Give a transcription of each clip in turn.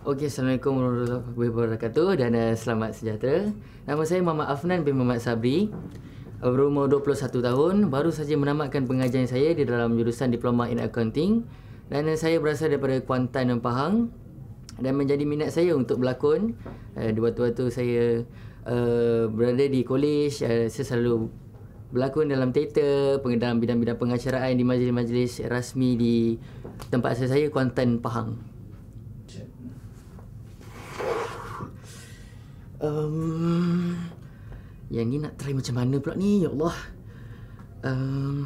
Okey, Assalamualaikum warahmatullahi wabarakatuh dan uh, selamat sejahtera. Nama saya Muhammad Afnan bin Muhammad Sabri. Berumur 21 tahun, baru saja menamatkan pengajian saya di dalam jurusan Diploma in Accounting dan uh, saya berasal daripada Kuantan dan Pahang dan menjadi minat saya untuk berlakon. Uh, di waktu-waktu saya uh, berada di kolej, uh, saya selalu berlakon dalam teater, pengedalam bidang-bidang pengacaraan di majlis-majlis rasmi di tempat saya, saya Kuantan Pahang. Um, yang ni nak try macam mana pula ni? Ya Allah. Um,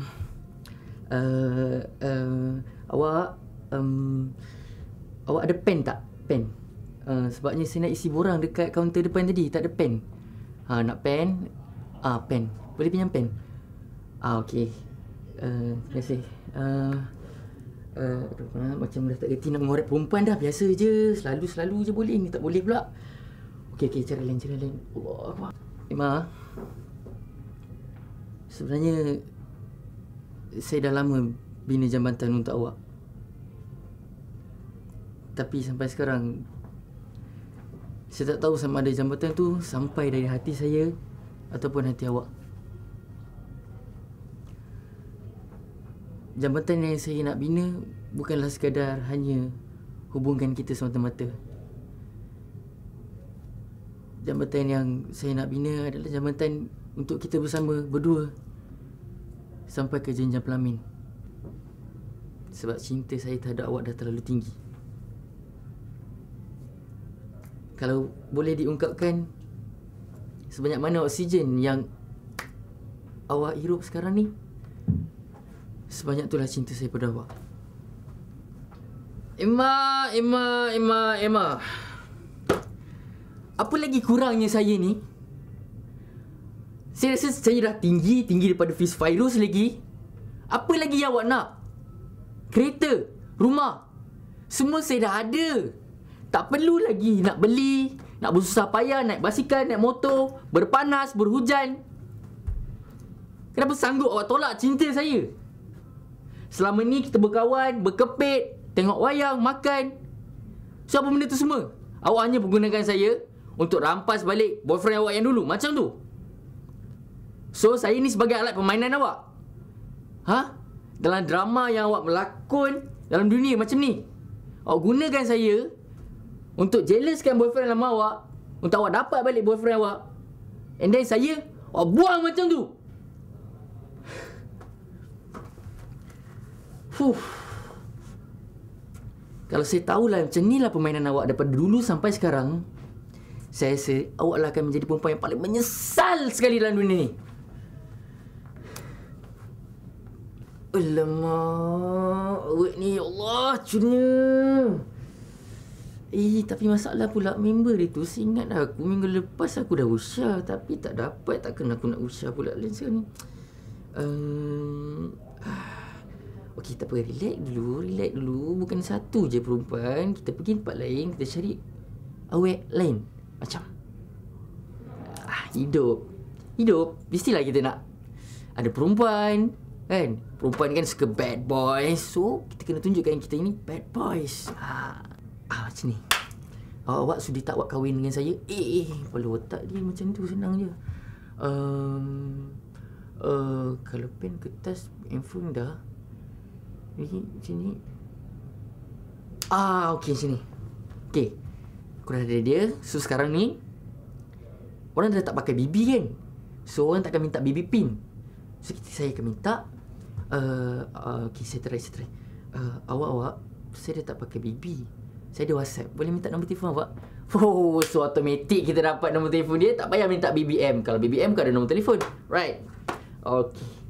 uh, uh, awak um, awak ada pen tak? Pen. Uh, sebabnya saya nak isi borang dekat kaunter depan tadi. Tak ada pen. Ha, nak pen? Ah, pen. Boleh pinjam pen? Ah, okey. Uh, terima kasih. Uh, uh, aduh, ah, macam dah tak reti nak mengorek perempuan dah. Biasa je. Selalu-selalu je boleh. Ni tak boleh pula. Okey, okey, cara lain, cari lain. Allah Ima. Sebenarnya, saya dah lama bina jambatan untuk awak. Tapi sampai sekarang, saya tak tahu sama ada jambatan tu sampai dari hati saya ataupun hati awak. Jambatan yang saya nak bina bukanlah sekadar hanya hubungkan kita semata-mata. Okay jambatan yang saya nak bina adalah jambatan untuk kita bersama berdua sampai ke jenjang pelamin. Sebab cinta saya terhadap awak dah terlalu tinggi. Kalau boleh diungkapkan sebanyak mana oksigen yang awak hirup sekarang ni? Sebanyak itulah cinta saya pada awak. Emma, Emma, Emma, Emma. Apa lagi kurangnya saya ni Saya rasa saya dah tinggi Tinggi daripada Fizz Virus lagi Apa lagi yang awak nak Kereta Rumah Semua saya dah ada Tak perlu lagi nak beli Nak bersusah payah Naik basikal Naik motor Berpanas Berhujan Kenapa sanggup awak tolak cinta saya Selama ni kita berkawan Berkepit Tengok wayang Makan So apa benda tu semua Awak hanya menggunakan saya untuk rampas balik boyfriend awak yang dulu. Macam tu. So, saya ni sebagai alat permainan awak. Ha? Dalam drama yang awak melakon dalam dunia macam ni. Awak gunakan saya untuk jealouskan boyfriend lama awak untuk awak dapat balik boyfriend awak. And then saya, awak buang macam tu. Fuh. Kalau saya tahulah macam ni lah permainan awak daripada dulu sampai sekarang, saya rasa awaklah akan menjadi perempuan yang paling menyesal sekali dalam dunia ni. Alamak, awak ni, ya Allah, cunya. Eh, tapi masalah pula member itu tu, seingat aku minggu lepas aku dah usah. Tapi tak dapat, tak kena aku nak usah pula lain sekarang ni. Um, Okey, tak apa. Relax dulu, relax dulu. Bukan satu je perempuan. Kita pergi tempat lain, kita cari awet lain. Macam ah, Hidup Hidup Mestilah kita nak Ada perempuan Kan Perempuan kan suka bad boys So Kita kena tunjukkan kita ini Bad boys ah, ah Macam ni Awak, awak sudi tak awak kahwin dengan saya eh, eh eh Kepala otak dia macam tu Senang je um, uh, Kalau pen kertas Handphone dah Ni, macam ni Ah, okey sini. Okey. Aku dah ada dia So sekarang ni Orang dah tak pakai BB kan So orang takkan minta BB pin So kita, saya akan minta uh, uh, Okay saya try, saya try. Uh, Awak-awak Saya dah tak pakai BB Saya ada whatsapp Boleh minta nombor telefon awak Oh so automatic kita dapat nombor telefon dia Tak payah minta BBM Kalau BBM kau ada nombor telefon Right Okay